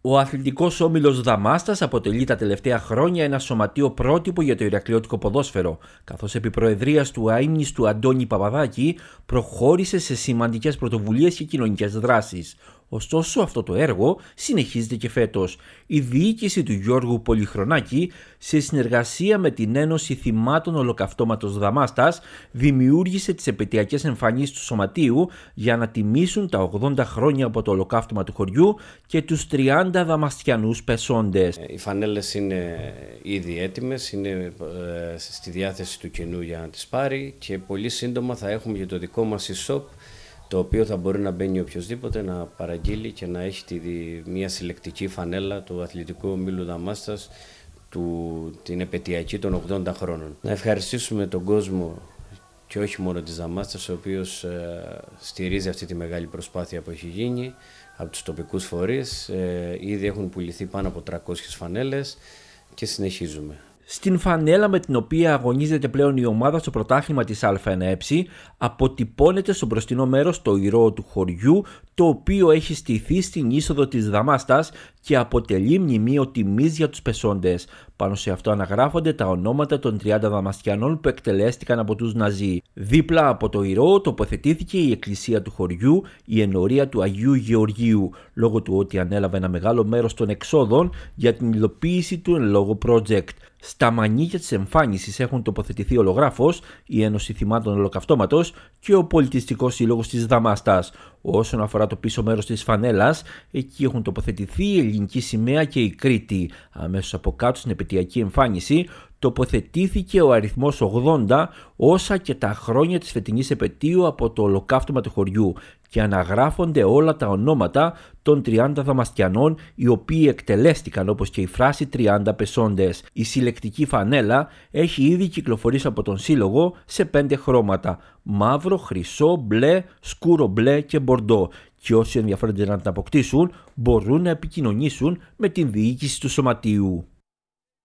Ο αθλητικός όμιλος Δαμάστας αποτελεί τα τελευταία χρόνια ένα σωματείο πρότυπο για το Ηρακλειώτικο ποδόσφαιρο, καθώς επί προεδρίας του αίμνη του Αντώνη Παπαδάκη προχώρησε σε σημαντικές πρωτοβουλίες και κοινωνικές δράσεις. Ωστόσο αυτό το έργο συνεχίζεται και φέτος. Η διοίκηση του Γιώργου Πολυχρονάκη σε συνεργασία με την Ένωση Θυμάτων Ολοκαυτώματος Δαμάστας δημιούργησε τις επαιτειακές εμφανίσεις του Σωματείου για να τιμήσουν τα 80 χρόνια από το ολοκαύτωμα του χωριού και τους 30 δαμαστιανούς πεσόντες. Ε, οι φανέλες είναι ήδη έτοιμες, είναι ε, στη διάθεση του κοινού για να τις πάρει και πολύ σύντομα θα έχουμε για το δικό μας e-shop το οποίο θα μπορεί να μπαίνει οποιοδήποτε να παραγγείλει και να έχει τη, μια συλλεκτική φανέλα του αθλητικού ομίλου Δαμάστας του, την επαιτειακή των 80 χρόνων. Να ευχαριστήσουμε τον κόσμο και όχι μόνο της Δαμάστας, ο οποίος ε, στηρίζει αυτή τη μεγάλη προσπάθεια που έχει γίνει από τους τοπικούς φορείς. Ε, ήδη έχουν πουληθεί πάνω από 300 φανέλες και συνεχίζουμε. Στην φανέλα με την οποία αγωνίζεται πλέον η ομάδα στο πρωτάθλημα της ΑΕ ε αποτυπώνεται στο μπροστινό μέρος το ηρώο του χωριού το οποίο έχει στηθεί στην είσοδο της Δαμάστας και αποτελεί μνημείο τιμής για τους πεσόντες. Πάνω σε αυτό αναγράφονται τα ονόματα των 30 Δαμαστιανών που εκτελέστηκαν από τους Ναζί. Δίπλα από το Ηρώ τοποθετήθηκε η εκκλησία του χωριού, η ενορία του Αγίου Γεωργίου, λόγω του ότι ανέλαβε ένα μεγάλο μέρος των εξόδων για την υλοποίηση του εν λόγω project. Στα μανίκια της εμφάνισης έχουν τοποθετηθεί ο η Ένωση Θυμάτων Ολοκαυτώματος και ο Πολιτιστικός Σύλλογος της Δαμάστας. Όσον αφορά το πίσω μέρος της φανέλας, εκεί έχουν τοποθετηθεί ελληνική σημαία και η Κρήτη. Αμέσως από κάτω στην επαιτειακή εμφάνιση τοποθετήθηκε ο αριθμός 80 όσα και τα χρόνια της φετινής επαιτίου από το ολοκαύτωμα του χωριού και αναγράφονται όλα τα ονόματα των 30 δαμαστιανών οι οποίοι εκτελέστηκαν όπως και η φράση 30 πεσόντες. Η συλλεκτική φανέλα έχει ήδη κυκλοφορήσει από τον σύλλογο σε 5 χρώματα μαύρο, χρυσό, μπλε, σκούρο μπλε και μπορντό και όσοι ενδιαφέρονται να την αποκτήσουν μπορούν να επικοινωνήσουν με την διοίκηση του σωματείου.